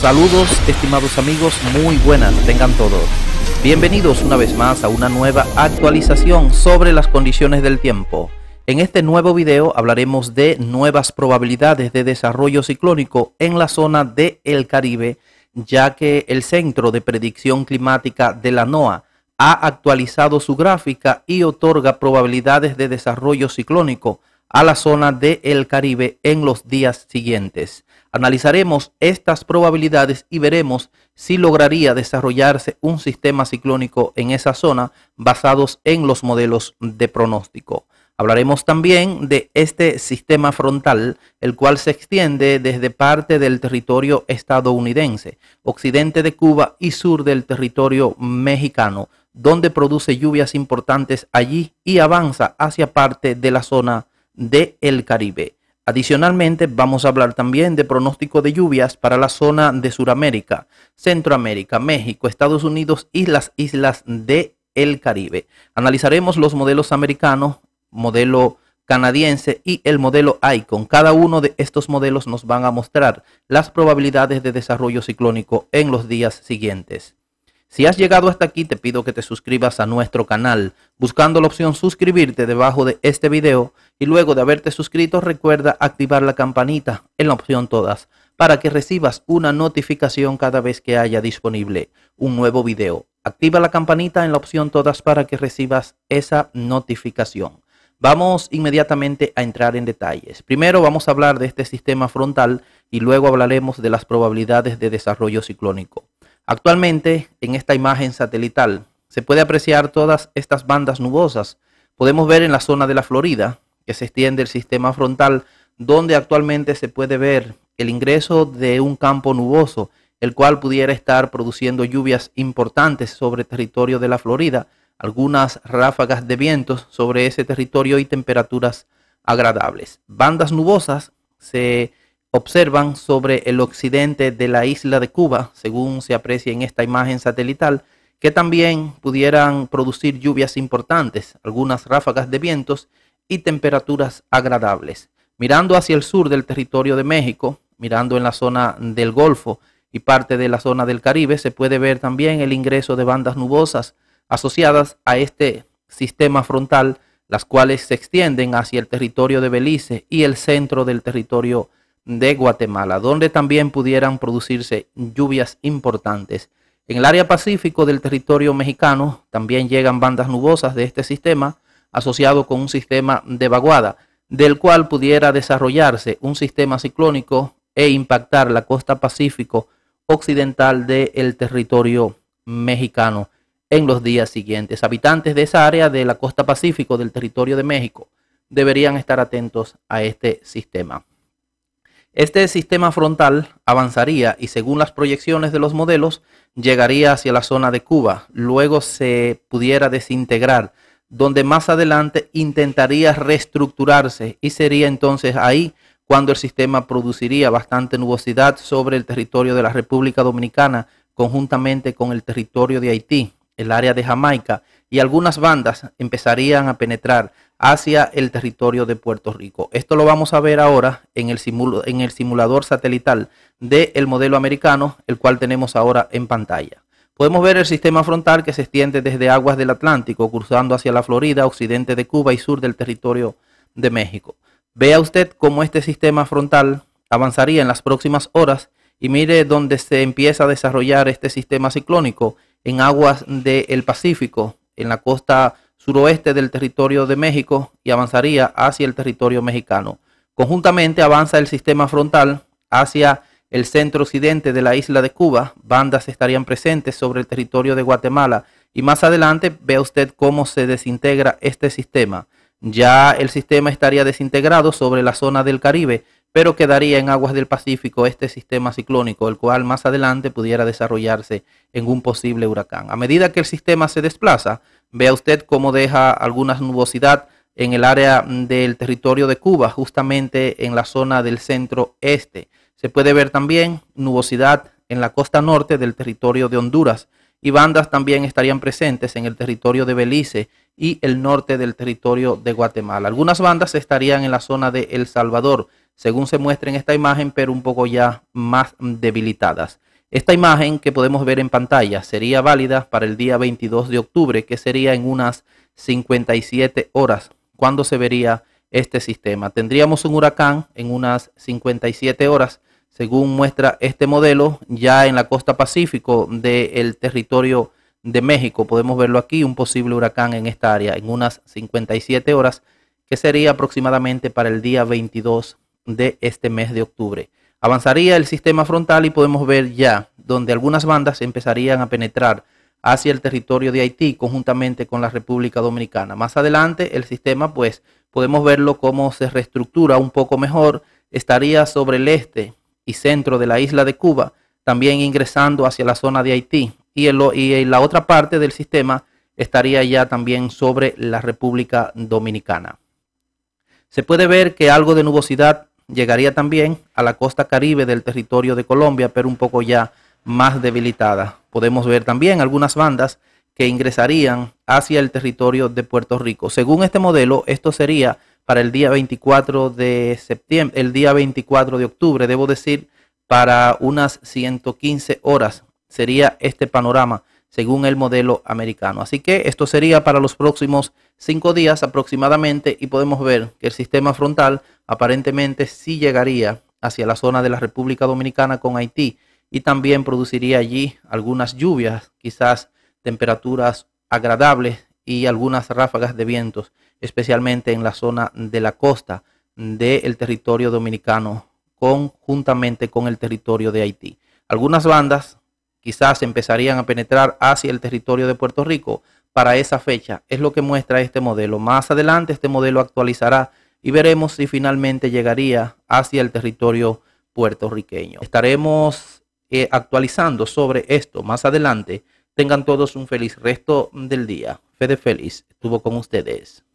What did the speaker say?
Saludos, estimados amigos, muy buenas tengan todos. Bienvenidos una vez más a una nueva actualización sobre las condiciones del tiempo. En este nuevo video hablaremos de nuevas probabilidades de desarrollo ciclónico en la zona de el Caribe, ya que el Centro de Predicción Climática de la NOAA ha actualizado su gráfica y otorga probabilidades de desarrollo ciclónico a la zona del el Caribe en los días siguientes. Analizaremos estas probabilidades y veremos si lograría desarrollarse un sistema ciclónico en esa zona basados en los modelos de pronóstico. Hablaremos también de este sistema frontal, el cual se extiende desde parte del territorio estadounidense, occidente de Cuba y sur del territorio mexicano, donde produce lluvias importantes allí y avanza hacia parte de la zona de el Caribe. Adicionalmente, vamos a hablar también de pronóstico de lluvias para la zona de Sudamérica, Centroamérica, México, Estados Unidos y las islas de el Caribe. Analizaremos los modelos americanos, modelo canadiense y el modelo ICON. Cada uno de estos modelos nos van a mostrar las probabilidades de desarrollo ciclónico en los días siguientes. Si has llegado hasta aquí, te pido que te suscribas a nuestro canal buscando la opción suscribirte debajo de este video y luego de haberte suscrito recuerda activar la campanita en la opción todas para que recibas una notificación cada vez que haya disponible un nuevo video. Activa la campanita en la opción todas para que recibas esa notificación. Vamos inmediatamente a entrar en detalles. Primero vamos a hablar de este sistema frontal y luego hablaremos de las probabilidades de desarrollo ciclónico. Actualmente, en esta imagen satelital, se puede apreciar todas estas bandas nubosas. Podemos ver en la zona de la Florida, que se extiende el sistema frontal, donde actualmente se puede ver el ingreso de un campo nuboso, el cual pudiera estar produciendo lluvias importantes sobre territorio de la Florida, algunas ráfagas de vientos sobre ese territorio y temperaturas agradables. Bandas nubosas se observan sobre el occidente de la isla de Cuba, según se aprecia en esta imagen satelital, que también pudieran producir lluvias importantes, algunas ráfagas de vientos y temperaturas agradables. Mirando hacia el sur del territorio de México, mirando en la zona del Golfo y parte de la zona del Caribe, se puede ver también el ingreso de bandas nubosas asociadas a este sistema frontal, las cuales se extienden hacia el territorio de Belice y el centro del territorio de Guatemala, donde también pudieran producirse lluvias importantes. En el área pacífico del territorio mexicano también llegan bandas nubosas de este sistema, asociado con un sistema de vaguada, del cual pudiera desarrollarse un sistema ciclónico e impactar la costa pacífico occidental del territorio mexicano en los días siguientes. Habitantes de esa área de la costa pacífico del territorio de México deberían estar atentos a este sistema. Este sistema frontal avanzaría y según las proyecciones de los modelos llegaría hacia la zona de Cuba, luego se pudiera desintegrar, donde más adelante intentaría reestructurarse y sería entonces ahí cuando el sistema produciría bastante nubosidad sobre el territorio de la República Dominicana conjuntamente con el territorio de Haití, el área de Jamaica, y algunas bandas empezarían a penetrar hacia el territorio de Puerto Rico. Esto lo vamos a ver ahora en el, simulador satelital del modelo americano, el cual tenemos ahora en pantalla. Podemos ver el sistema frontal que se extiende desde aguas del Atlántico, cruzando hacia la Florida, occidente de Cuba y sur del territorio de México. Vea usted cómo este sistema frontal avanzaría en las próximas horas y mire dónde se empieza a desarrollar este sistema ciclónico en aguas del Pacífico, en la costa suroeste del territorio de México y avanzaría hacia el territorio mexicano. Conjuntamente avanza el sistema frontal hacia el centro occidente de la isla de Cuba. Bandas estarían presentes sobre el territorio de Guatemala y más adelante vea usted cómo se desintegra este sistema. Ya el sistema estaría desintegrado sobre la zona del Caribe, pero quedaría en aguas del Pacífico este sistema ciclónico, el cual más adelante pudiera desarrollarse en un posible huracán. A medida que el sistema se desplaza, vea usted cómo deja alguna nubosidad en el área del territorio de Cuba, justamente en la zona del centro este. Se puede ver también nubosidad en la costa norte del territorio de Honduras y bandas también estarían presentes en el territorio de Belice y el norte del territorio de Guatemala. Algunas bandas estarían en la zona de El Salvador, según se muestra en esta imagen, pero un poco ya más debilitadas. Esta imagen que podemos ver en pantalla sería válida para el día 22 de octubre, que sería en unas 57 horas, cuando se vería este sistema. Tendríamos un huracán en unas 57 horas, según muestra este modelo, ya en la costa pacífico del territorio de México. Podemos verlo aquí, un posible huracán en esta área en unas 57 horas, que sería aproximadamente para el día 22 de este mes de octubre. Avanzaría el sistema frontal y podemos ver ya donde algunas bandas empezarían a penetrar hacia el territorio de Haití conjuntamente con la República Dominicana. Más adelante el sistema pues podemos verlo cómo se reestructura un poco mejor, estaría sobre el este y centro de la isla de Cuba, también ingresando hacia la zona de Haití, y, la otra parte del sistema estaría ya también sobre la República Dominicana. Se puede ver que algo de nubosidad llegaría también a la costa caribe del territorio de Colombia, pero un poco ya más debilitada. Podemos ver también algunas bandas que ingresarían hacia el territorio de Puerto Rico. Según este modelo, esto sería para el día 24 de septiembre, el día 24 de octubre, debo decir, para unas 115 horas sería este panorama según el modelo americano. Así que esto sería para los próximos cinco días aproximadamente y podemos ver que el sistema frontal aparentemente sí llegaría hacia la zona de la República Dominicana con Haití y también produciría allí algunas lluvias, quizás temperaturas agradables y algunas ráfagas de vientos, especialmente en la zona de la costa del territorio dominicano conjuntamente con el territorio de Haití. Algunas bandas quizás empezarían a penetrar hacia el territorio de Puerto Rico para esa fecha. Es lo que muestra este modelo. Más adelante este modelo actualizará y veremos si finalmente llegaría hacia el territorio puertorriqueño. Estaremos eh, actualizando sobre esto más adelante. Tengan todos un feliz resto del día. Fede Feliz estuvo con ustedes.